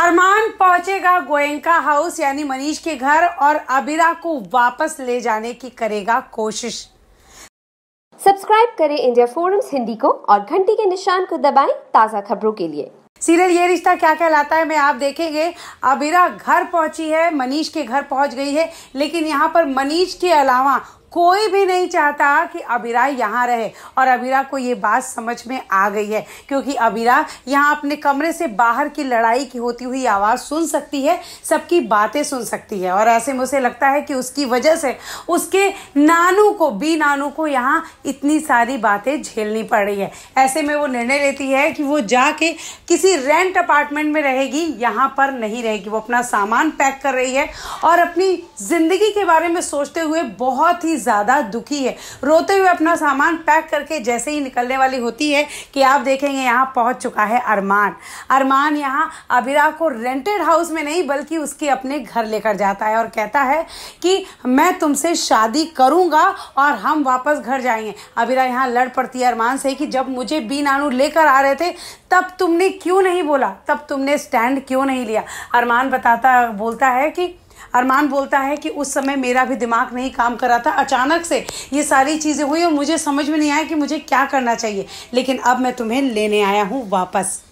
अरमान पहुंचेगा गोयंका हाउस यानी मनीष के घर और अबिरा को वापस ले जाने की करेगा कोशिश सब्सक्राइब करें इंडिया फोरम्स हिंदी को और घंटी के निशान को दबाएं ताज़ा खबरों के लिए सीरियल ये रिश्ता क्या कहलाता है मैं आप देखेंगे अबिरा घर पहुंची है मनीष के घर पहुंच गई है लेकिन यहाँ पर मनीष के अलावा कोई भी नहीं चाहता कि अबीरा यहाँ रहे और अबीरा को ये बात समझ में आ गई है क्योंकि अबीरा यहाँ अपने कमरे से बाहर की लड़ाई की होती हुई आवाज़ सुन सकती है सबकी बातें सुन सकती है और ऐसे मुझे लगता है कि उसकी वजह से उसके नानू को बी नानू को यहाँ इतनी सारी बातें झेलनी पड़ रही है ऐसे में वो निर्णय लेती है कि वो जाके किसी रेंट अपार्टमेंट में रहेगी यहाँ पर नहीं रहेगी वो अपना सामान पैक कर रही है और अपनी ज़िंदगी के बारे में सोचते हुए बहुत ही ज़्यादा दुखी है रोते हुए अपना सामान पैक करके जैसे ही निकलने वाली होती है कि आप देखेंगे यहाँ पहुँच चुका है अरमान अरमान यहाँ अबिरा को रेंटेड हाउस में नहीं बल्कि उसके अपने घर लेकर जाता है और कहता है कि मैं तुमसे शादी करूँगा और हम वापस घर जाएंगे अबिरा यहाँ लड़ पड़ती है अरमान से कि जब मुझे बी नानू लेकर आ रहे थे तब तुमने क्यों नहीं बोला तब तुमने स्टैंड क्यों नहीं लिया अरमान बताता बोलता है कि अरमान बोलता है कि उस समय मेरा भी दिमाग नहीं काम कर रहा था अचानक से ये सारी चीज़ें हुई और मुझे समझ में नहीं आया कि मुझे क्या करना चाहिए लेकिन अब मैं तुम्हें लेने आया हूँ वापस